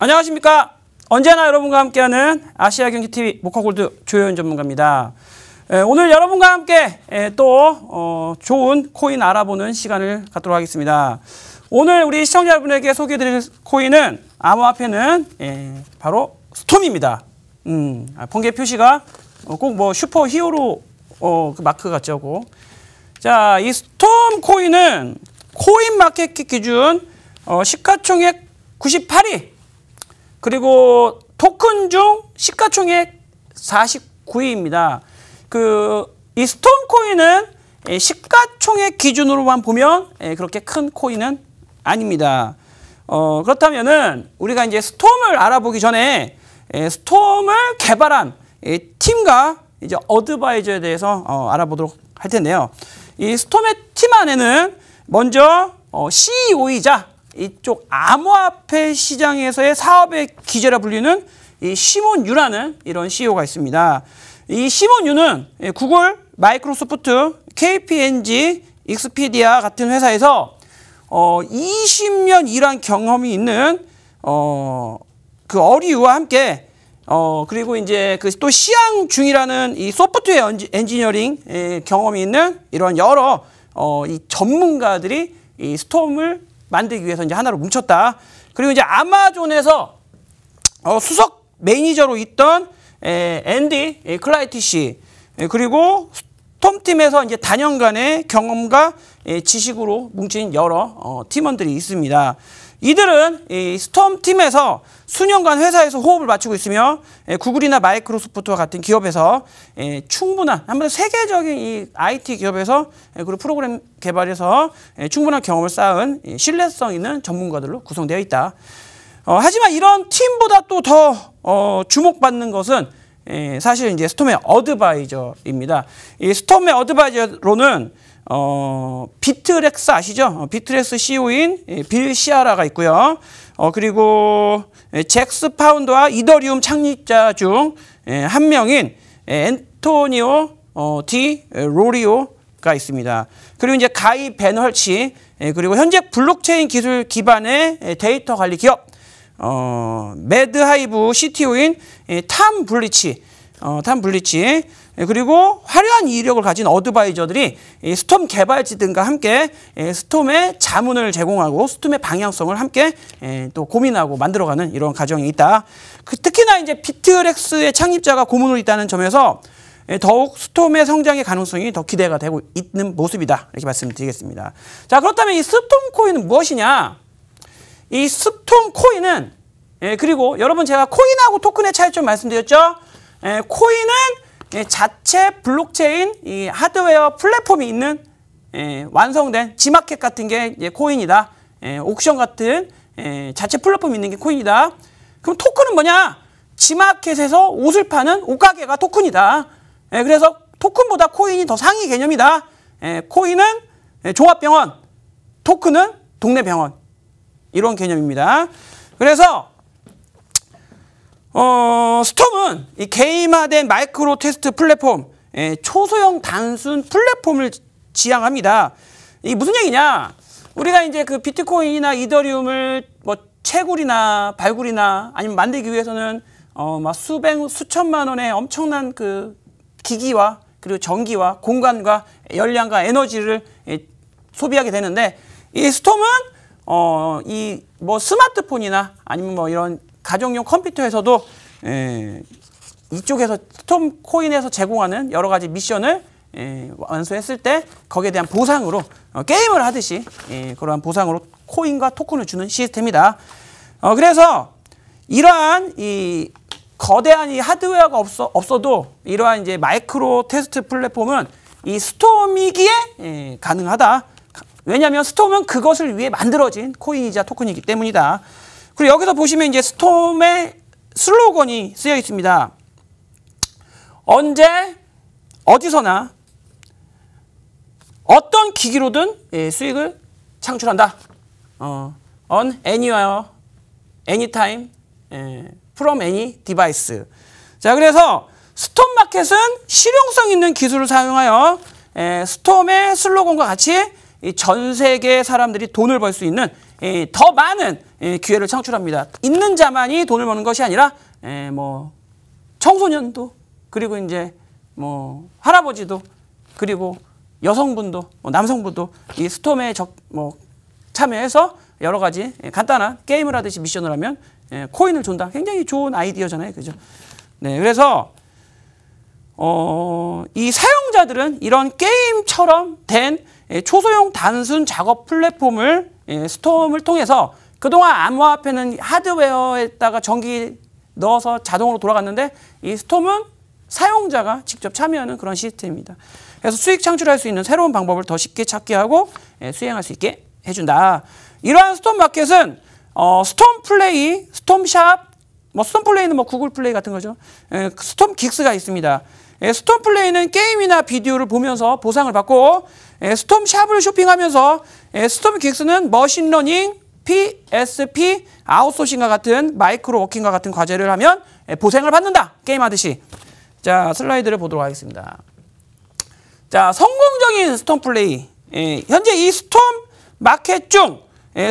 안녕하십니까 언제나 여러분과 함께하는 아시아경기TV 모카골드 조효연 전문가입니다 오늘 여러분과 함께 또 어, 좋은 코인 알아보는 시간을 갖도록 하겠습니다 오늘 우리 시청자 여러분에게 소개해드릴 코인은 암호화폐는 바로 스톰입니다 음, 아, 번개 표시가 어, 꼭뭐 슈퍼 히어로 어, 그 마크 같죠, 고 자, 이 스톰 코인은 코인 마켓 기준 어, 시가총액 98위, 그리고 토큰 중 시가총액 49위입니다. 그, 이 스톰 코인은 예, 시가총액 기준으로만 보면 예, 그렇게 큰 코인은 아닙니다. 어, 그렇다면은 우리가 이제 스톰을 알아보기 전에 예, 스톰을 개발한 팀과 이제 어드바이저에 대해서 어, 알아보도록 할 텐데요. 이 스톰의 팀 안에는 먼저 어, CEO이자 이쪽 암호화폐 시장에서의 사업의 기재라 불리는 이 시몬 유라는 이런 CEO가 있습니다. 이 시몬 유는 구글, 마이크로소프트, KPNG, 익스피디아 같은 회사에서 어, 20년 일한 경험이 있는 어, 그어리와 함께 어, 그리고 이제 그 또 시향 중이라는 이 소프트웨어 엔지니어링 예, 경험이 있는 이런 여러 어, 이 전문가들이 이 스톰을 만들기 위해서 이제 하나로 뭉쳤다. 그리고 이제 아마존에서 어, 수석 매니저로 있던 에, 예, 앤디 에, 예, 클라이티 씨 에, 그리고 스톰팀에서 이제 단연간의 경험과 에, 지식으로 뭉친 여러 어, 팀원들이 있습니다. 이들은 이 스톰 팀에서 수년간 회사에서 호흡을 맞추고 있으며 예, 구글이나 마이크로소프트와 같은 기업에서 예, 충분한 한번 세계적인 이 IT 기업에서 예, 그리고 프로그램 개발에서 충분한 경험을 쌓은 신뢰성 있는 전문가들로 구성되어 있다. 어, 하지만 이런 팀보다 또더 어, 주목받는 것은 사실 이제 스톰의 어드바이저입니다. 이 스톰의 어드바이저로는 어, 비트렉스 아시죠? 어, 비트렉스 CEO인 예, 빌 시아라가 있고요. 어, 그리고 예, 잭스 파운드와 이더리움 창립자 중한 예, 명인 앤토니오 어, 디 로리오가 있습니다. 그리고 이제 가이 벤헐치 그리고 현재 블록체인 기술 기반의 데이터 관리 기업 어, 매드하이브 CTO인 탐 블리치 어, 탐 블리치 예, 그리고 화려한 이력을 가진 어드바이저들이 스톰 개발지 등과 함께 예, 스톰의 자문을 제공하고 스톰의 방향성을 함께 예, 또 고민하고 만들어가는 이런 과정이 있다. 그 특히나 이제 비트렉스의 창립자가 고문으로 있다는 점에서 더욱 스톰의 성장의 가능성이 더 기대가 되고 있는 모습이다. 이렇게 말씀드리겠습니다. 자, 그렇다면 이 스톰 코인은 무엇이냐? 이 스톰 코인은 그리고 여러분 제가 코인하고 토큰의 차이점 말씀드렸죠? 코인은 자체 블록체인 이 하드웨어 플랫폼이 있는 예, 완성된 지마켓 같은 게 예, 코인이다. 예, 옥션 같은 예, 자체 플랫폼이 있는 게 코인이다. 그럼 토큰은 뭐냐? 지마켓에서 옷을 파는 옷가게가 토큰이다. 예, 그래서 토큰보다 코인이 더 상위 개념이다. 예, 코인은 예, 종합병원, 토큰은 동네 병원. 이런 개념입니다. 그래서 어, 스톰은 이 게임화된 마이크로 테스트 플랫폼, 예, 초소형 단순 플랫폼을 지향합니다. 이 무슨 얘기냐? 우리가 이제 그 비트코인이나 이더리움을 뭐 채굴이나 발굴이나 아니면 만들기 위해서는 어, 막 수백, 수천만 원의 엄청난 그 기기와 그리고 전기와 공간과 열량과 에너지를 예, 소비하게 되는데 이 스톰은 어, 이 뭐 스마트폰이나 아니면 뭐 이런 가정용 컴퓨터에서도 에, 예, 이쪽에서 스톰 코인에서 제공하는 여러 가지 미션을 에, 예, 완수했을 때 거기에 대한 보상으로 어, 게임을 하듯이 에, 예, 그러한 보상으로 코인과 토큰을 주는 시스템이다. 어, 그래서 이러한 이 거대한 이 하드웨어가 없어, 없어도 이러한 이제 마이크로 테스트 플랫폼은 이 스톰이기에 에, 가능하다. 왜냐하면 스톰은 그것을 위해 만들어진 코인이자 토큰이기 때문이다. 그리고 여기서 보시면 이제 스톰의 슬로건이 쓰여 있습니다. 언제 어디서나 어떤 기기로든 예, 수익을 창출한다. 어, on anywhere, anytime, 예, from any device. 자, 그래서 스톰 마켓은 실용성 있는 기술을 사용하여 예, 스톰의 슬로건과 같이 전 세계 사람들이 돈을 벌 수 있는 예, 더 많은 예, 기회를 창출합니다. 있는 자만이 돈을 버는 것이 아니라 예, 뭐 청소년도 그리고 이제 뭐 할아버지도 그리고 여성분도 뭐 남성분도 이 스톰에 적, 뭐 참여해서 여러 가지 간단한 게임을 하듯이 미션을 하면 코인을 준다. 굉장히 좋은 아이디어잖아요. 그죠? 네. 그래서 어, 이 사용자들은 이런 게임처럼 된 초소형 단순 작업 플랫폼을 예, 스톰을 통해서 그동안 암호화폐는 하드웨어에다가 전기 넣어서 자동으로 돌아갔는데 이 스톰은 사용자가 직접 참여하는 그런 시스템입니다. 그래서 수익 창출할 수 있는 새로운 방법을 더 쉽게 찾게 하고 예, 수행할 수 있게 해준다. 이러한 스톰 마켓은 어, 스톰 플레이, 스톰 샵, 뭐 스톰 플레이는 뭐 구글 플레이 같은 거죠. 예, 스톰 긱스가 있습니다. 예, 스톰 플레이는 게임이나 비디오를 보면서 보상을 받고 예, 스톰 샵을 쇼핑하면서 예, 스톰 기획스는 머신러닝, PSP, 아웃소싱과 같은 마이크로 워킹과 같은 과제를 하면 보상을 받는다. 게임하듯이. 자, 슬라이드를 보도록 하겠습니다. 자, 성공적인 스톰 플레이. 현재 이 스톰 마켓 중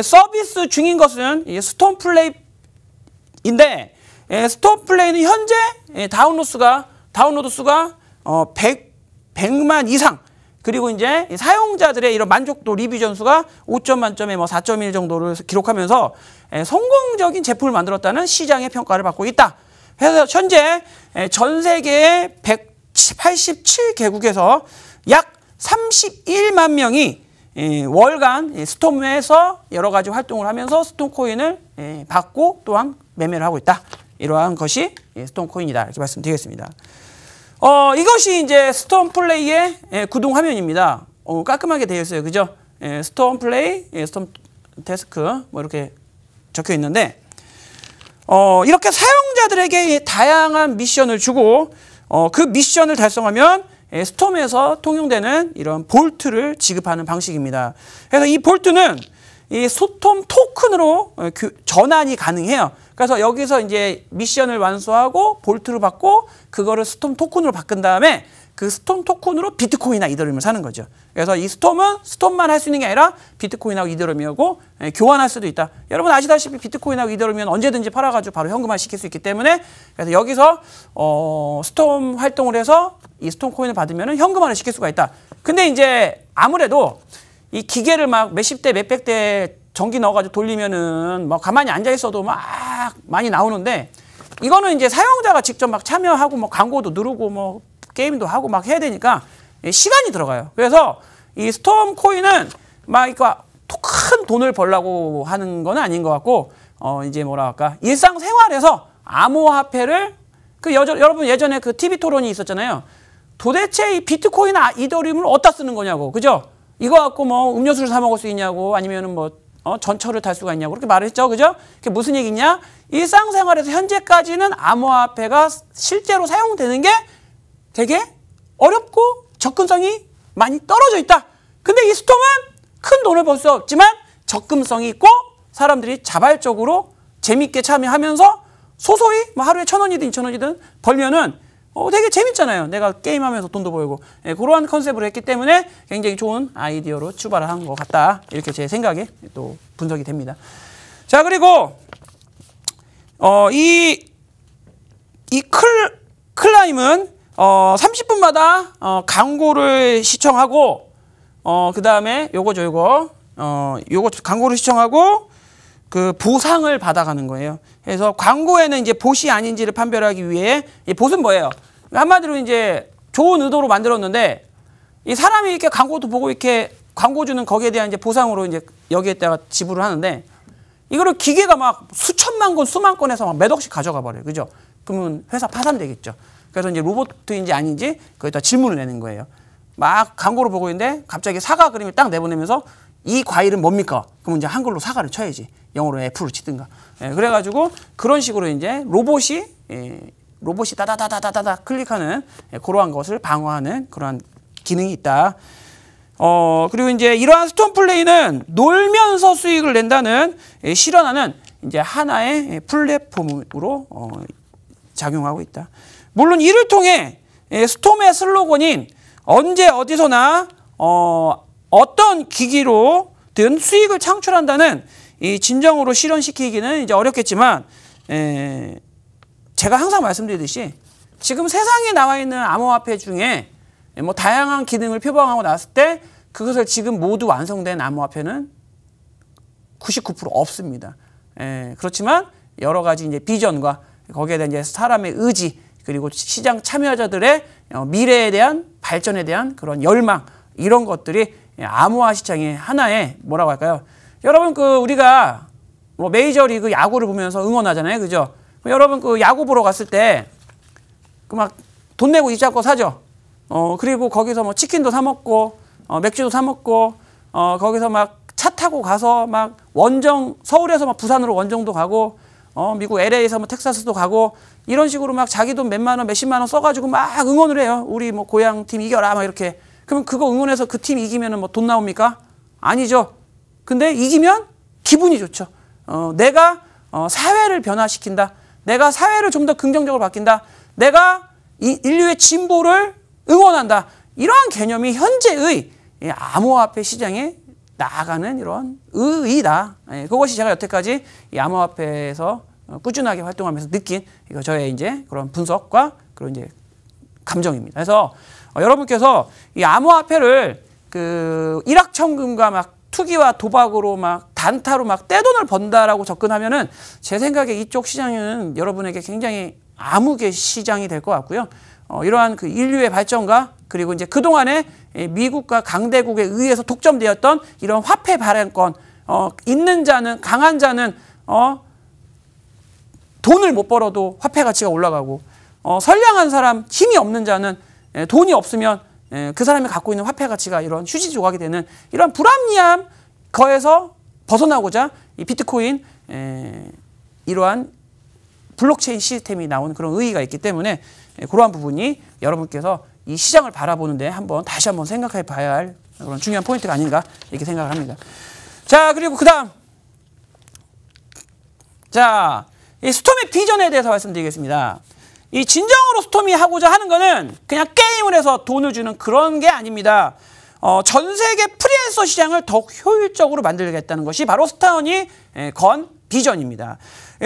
서비스 중인 것은 스톰 플레이인데 스톰 플레이는 현재 다운로드 수가 다운로드 수가 어 100, 100만 이상 그리고 이제 사용자들의 이런 만족도 리뷰 점수가 5점 만점에 뭐 4.1 정도를 기록하면서 성공적인 제품을 만들었다는 시장의 평가를 받고 있다. 그래서 현재 전 세계 187개국에서 약 31만 명이 월간 스톰에서 여러 가지 활동을 하면서 스톰코인을 받고 또한 매매를 하고 있다. 이러한 것이 예, 스톰코인이다. 이렇게 말씀드리겠습니다. 어, 이것이 이제 스톰 플레이의 예, 구동 화면입니다. 어, 깔끔하게 되어 있어요. 그죠? 예, 스톰 플레이, 예, 스톰 데스크 뭐 이렇게 적혀 있는데 어, 이렇게 사용자들에게 다양한 미션을 주고 어, 그 미션을 달성하면 스톰에서 통용되는 이런 볼트를 지급하는 방식입니다. 그래서 이 볼트는 이소톰 토큰으로 어, 전환이 가능해요. 그래서 여기서 이제 미션을 완수하고 볼트를 받고 그거를 스톰 토큰으로 바꾼 다음에 그 스톰 토큰으로 비트코인이나 이더리움을 사는 거죠. 그래서 이 스톰은 스톰만 할 수 있는 게 아니라 비트코인하고 이더리움이고 예, 교환할 수도 있다. 여러분 아시다시피 비트코인하고 이더리움은 언제든지 팔아가지고 바로 현금화 시킬 수 있기 때문에 그래서 여기서 어, 스톰 활동을 해서 이 스톰 코인을 받으면 현금화를 시킬 수가 있다. 근데 이제 아무래도 이 기계를 막 몇십 대, 몇백 대 전기 넣어가지고 돌리면은 뭐 가만히 앉아 있어도 막 많이 나오는데 이거는 이제 사용자가 직접 막 참여하고 뭐 광고도 누르고 뭐 게임도 하고 막 해야 되니까 시간이 들어가요. 그래서 이 스톰 코인은 막 이거 큰 돈을 벌라고 하는 건 아닌 것 같고 어 이제 뭐라 할까 일상생활에서 암호화폐를 그 여저, 여러분 예전에 그 TV 토론이 있었잖아요. 도대체 이 비트코이나 아, 이더리움을 어디다 쓰는 거냐고 그죠? 이거 갖고 뭐 음료수를 사 먹을 수 있냐고 아니면은 뭐 어, 전철을 탈 수가 있냐고 그렇게 말을 했죠. 그죠? 그게 무슨 얘기냐? 일상생활에서 현재까지는 암호화폐가 실제로 사용되는 게 되게 어렵고 접근성이 많이 떨어져 있다. 근데 이 스톰은 큰 돈을 벌 수 없지만 접근성이 있고 사람들이 자발적으로 재밌게 참여하면서 소소히 뭐 하루에 천 원이든 이천 원이든 벌면은 어, 되게 재밌잖아요. 내가 게임하면서 돈도 벌고 예, 그러한 컨셉으로 했기 때문에 굉장히 좋은 아이디어로 출발을 한것 같다. 이렇게 제 생각에 또 분석이 됩니다. 자 그리고 어, 이, 이 클, 클라임은 어, 30분마다 어, 광고를 시청하고 어, 그 다음에 요거죠 요거 어, 요거 광고를 시청하고 그 보상을 받아가는 거예요. 그래서 광고에는 이제 보시 아닌지를 판별하기 위해 보은 뭐예요? 한마디로 이제 좋은 의도로 만들었는데 이 사람이 이렇게 광고도 보고 이렇게 광고주는 거기에 대한 이제 보상으로 이제 여기에다가 지불을 하는데 이거를 기계가 막 수천만 건, 수만 건에서 막 몇 억씩 가져가 버려요. 그죠? 그러면 회사 파산되겠죠. 그래서 이제 로봇인지 아닌지 거기다 질문을 내는 거예요. 막 광고를 보고 있는데 갑자기 사과 그림을 딱 내보내면서 이 과일은 뭡니까? 그럼 이제 한글로 사과를 쳐야지. 영어로 애플을 치든가. 예, 그래가지고 그런 식으로 이제 로봇이 예, 로봇이 다다다다다다 클릭하는 예, 그러한 것을 방어하는 그러한 기능이 있다. 어 그리고 이제 이러한 스톤 플레이는 놀면서 수익을 낸다는 예, 실현하는 이제 하나의 예, 플랫폼으로 어, 작용하고 있다. 물론 이를 통해 예, 스톰의 슬로건인 언제 어디서나 어, 어떤 기기로든 수익을 창출한다는 이 진정으로 실현시키기는 이제 어렵겠지만 에, 제가 항상 말씀드리듯이 지금 세상에 나와 있는 암호화폐 중에 뭐 다양한 기능을 표방하고 나왔을 때 그것을 지금 모두 완성된 암호화폐는 99% 없습니다. 에, 그렇지만 여러 가지 이제 비전과 거기에 대한 이제 사람의 의지 그리고 시장 참여자들의 어, 미래에 대한 발전에 대한 그런 열망 이런 것들이 암호화 시장의 하나의 뭐라고 할까요? 여러분 그 우리가 뭐 메이저리그 야구를 보면서 응원하잖아요. 그죠? 여러분 그 야구 보러 갔을 때 그 막 돈 내고 입자고 사죠. 어 그리고 거기서 뭐 치킨도 사 먹고 어 맥주도 사 먹고 어 거기서 막 차 타고 가서 막 원정 서울에서 막 부산으로 원정도 가고 어, 미국 LA에서 뭐 텍사스도 가고 이런 식으로 막 자기 돈 몇만 원, 몇십만 원 써가지고 막 응원을 해요. 우리 뭐 고향 팀 이겨라 막 이렇게. 그러면 그거 응원해서 그 팀 이기면은 뭐 돈 나옵니까? 아니죠. 근데 이기면 기분이 좋죠. 어, 내가 어, 사회를 변화시킨다. 내가 사회를 좀 더 긍정적으로 바뀐다. 내가 이, 인류의 진보를 응원한다. 이러한 개념이 현재의 예, 암호화폐 시장에 나아가는 이런 의의다. 예, 그것이 제가 여태까지 이 암호화폐에서 어, 꾸준하게 활동하면서 느낀 이거 저의 이제 그런 분석과 그런 이제 감정입니다. 그래서 어, 여러분께서 이 암호화폐를 그 일확천금과 막 투기와 도박으로 막 단타로 막 떼돈을 번다라고 접근하면은 제 생각에 이쪽 시장은 여러분에게 굉장히 암흑의 시장이 될 것 같고요. 어, 이러한 그 인류의 발전과 그리고 이제 그동안에 미국과 강대국에 의해서 독점되었던 이런 화폐 발행권, 어, 있는 자는, 강한 자는, 어, 돈을 못 벌어도 화폐 가치가 올라가고 어, 선량한 사람, 힘이 없는 자는 에, 예, 돈이 없으면 에, 예, 그 사람이 갖고 있는 화폐 가치가 이런 휴지 조각이 되는 이런 불합리함 거에서 벗어나고자 이 비트코인 에, 예, 이러한 블록체인 시스템이 나온 그런 의의가 있기 때문에 그러한 부분이 여러분께서 이 시장을 바라보는데 한번 다시 한번 생각해 봐야 할 그런 중요한 포인트가 아닌가 이렇게 생각을 합니다. 자 그리고 그 다음 자이 스톰의 비전에 대해서 말씀드리겠습니다. 이 진정으로 스톰이 하고자 하는 거는 그냥 게임을 해서 돈을 주는 그런 게 아닙니다. 어, 전 세계 프리랜서 시장을 더욱 효율적으로 만들겠다는 것이 바로 스타원이 예, 건 비전입니다.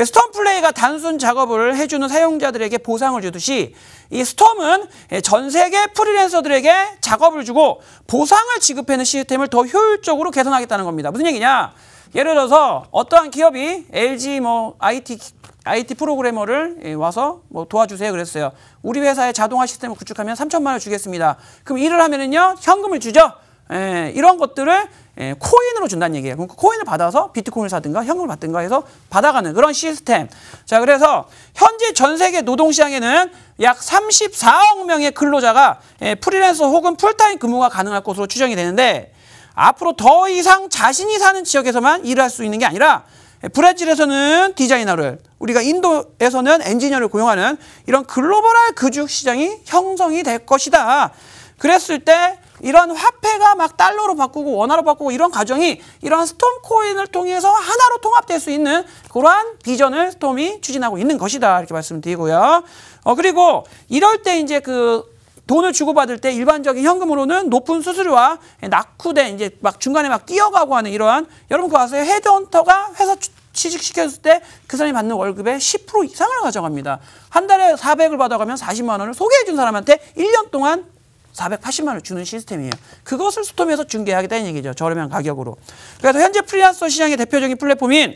스톰 플레이가 단순 작업을 해주는 사용자들에게 보상을 주듯이 이 스톰은 예, 전 세계 프리랜서들에게 작업을 주고 보상을 지급하는 시스템을 더 효율적으로 개선하겠다는 겁니다. 무슨 얘기냐? 예를 들어서 어떠한 기업이 LG 뭐 IT IT 프로그래머를 예, 와서 뭐 도와주세요 그랬어요. 우리 회사에 자동화 시스템을 구축하면 3천만 원 주겠습니다. 그럼 일을 하면은요 현금을 주죠. 예, 이런 것들을 예, 코인으로 준다는 얘기예요. 그럼 그 코인을 받아서 비트코인을 사든가 현금을 받든가 해서 받아가는 그런 시스템. 자, 그래서 현재 전 세계 노동시장에는 약 34억 명의 근로자가 예, 프리랜서 혹은 풀타임 근무가 가능할 것으로 추정이 되는데 앞으로 더 이상 자신이 사는 지역에서만 일할 수 있는 게 아니라 예, 브라질에서는 디자이너를 우리가 인도에서는 엔지니어를 고용하는 이런 글로벌한 그주 시장이 형성이 될 것이다. 그랬을 때 이런 화폐가 막 달러로 바꾸고 원화로 바꾸고 이런 과정이 이런 스톰코인을 통해서 하나로 통합될 수 있는 그러한 비전을 스톰이 추진하고 있는 것이다 이렇게 말씀드리고요. 어 그리고 이럴 때 이제 그 돈을 주고받을 때 일반적인 현금으로는 높은 수수료와 낙후된 이제 막 중간에 막 뛰어가고 하는 이러한 여러분 그 와서 요 헤드헌터가 회사 취직시켰을 때 그 사람이 받는 월급의 10% 이상을 가져갑니다. 한 달에 400을 받아가면 40만 원을 소개해준 사람한테 1년 동안 480만 원을 주는 시스템이에요. 그것을 스톰에서 중개하겠다는 얘기죠. 저렴한 가격으로. 그래서 현재 프리랜서 시장의 대표적인 플랫폼인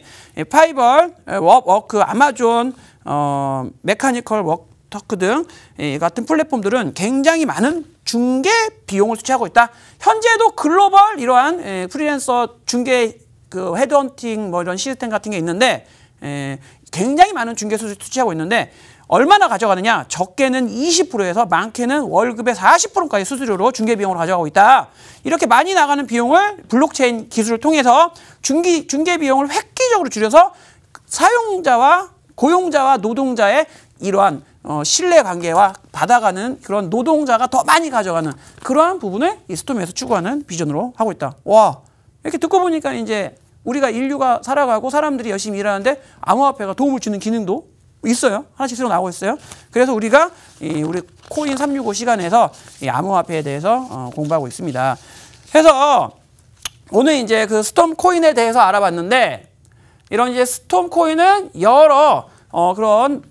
파이벌, 어, 워크, 아마존, 어, 메카니컬 워크, 터크등 예, 같은 플랫폼들은 굉장히 많은 중개 비용을 투취하고 있다. 현재도 글로벌 이러한 예, 프리랜서 중개 그 헤드헌팅 뭐 이런 시스템 같은 게 있는데 예, 굉장히 많은 중개 수취하고 수료투 있는데 얼마나 가져가느냐? 적게는 20%에서 많게는 월급의 40%까지 수수료로 중개 비용을 가져가고 있다. 이렇게 많이 나가는 비용을 블록체인 기술을 통해서 중기, 중개 비용을 획기적으로 줄여서 사용자와 고용자와 노동자의 이러한 어, 신뢰 관계와 받아가는 그런 노동자가 더 많이 가져가는 그러한 부분을 이 스톰에서 추구하는 비전으로 하고 있다. 와 이렇게 듣고 보니까 이제 우리가 인류가 살아가고 사람들이 열심히 일하는데 암호화폐가 도움을 주는 기능도 있어요. 하나씩 새로 나오고 있어요. 그래서 우리가 이 우리 코인 365 시간에서 이 암호화폐에 대해서 어, 공부하고 있습니다. 해서 오늘 이제 그 스톰 코인에 대해서 알아봤는데 이런 이제 스톰 코인은 여러 어, 그런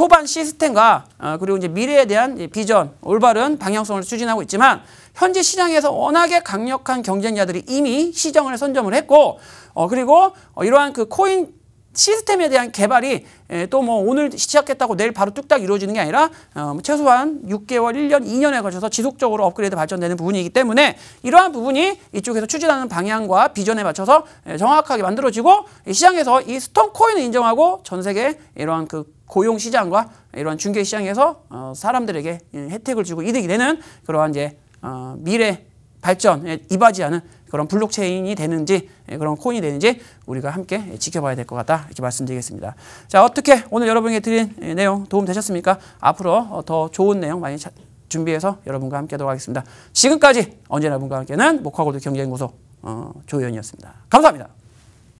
초반 시스템과 어, 그리고 이제 미래에 대한 비전, 올바른 방향성을 추진하고 있지만 현재 시장에서 워낙에 강력한 경쟁자들이 이미 시정을 선점을 했고 어, 그리고 이러한 그 코인 시스템에 대한 개발이 예, 또뭐 오늘 시작했다고 내일 바로 뚝딱 이루어지는 게 아니라 어, 뭐 최소한 6개월, 1년, 2년에 걸쳐서 지속적으로 업그레이드 발전되는 부분이기 때문에 이러한 부분이 이쪽에서 추진하는 방향과 비전에 맞춰서 예, 정확하게 만들어지고 시장에서 이 스톤코인을 인정하고 전 세계 이러한 그 고용 시장과 이러한 중개 시장에서 어, 사람들에게 예, 혜택을 주고 이득이 되는 그러한 이제 어, 미래 발전에 예, 이바지 하는 그런 블록체인이 되는지 예, 그런 코인이 되는지 우리가 함께 지켜봐야 될 것 같다 이렇게 말씀드리겠습니다. 자 어떻게 오늘 여러분에게 드린 예, 내용 도움 되셨습니까? 앞으로 어, 더 좋은 내용 많이 준비해서 여러분과 함께하도록 하겠습니다. 지금까지 언제나 여러분과 함께는 목화고도 경쟁연구소조연이었습니다 어, 감사합니다.